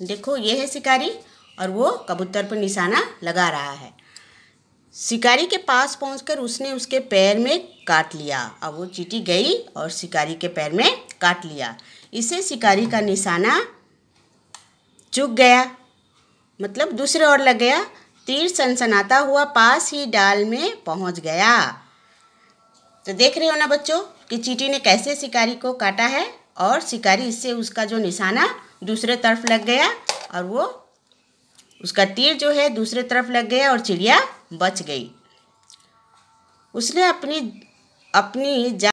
देखो ये है शिकारी और वो कबूतर पर निशाना लगा रहा है शिकारी के पास पहुंचकर उसने उसके पैर में काट लिया अब वो चीटी गई और शिकारी के पैर में काट लिया इससे शिकारी का निशाना चुक गया मतलब दूसरे ओर लग गया तीर सनसनाता हुआ पास ही डाल में पहुंच गया तो देख रहे हो ना बच्चों कि चीटी ने कैसे शिकारी को काटा है और शिकारी इससे उसका जो निशाना दूसरे तरफ लग गया और वो उसका तीर जो है दूसरे तरफ लग गया और चिड़िया बच गई उसने अपनी अपनी जा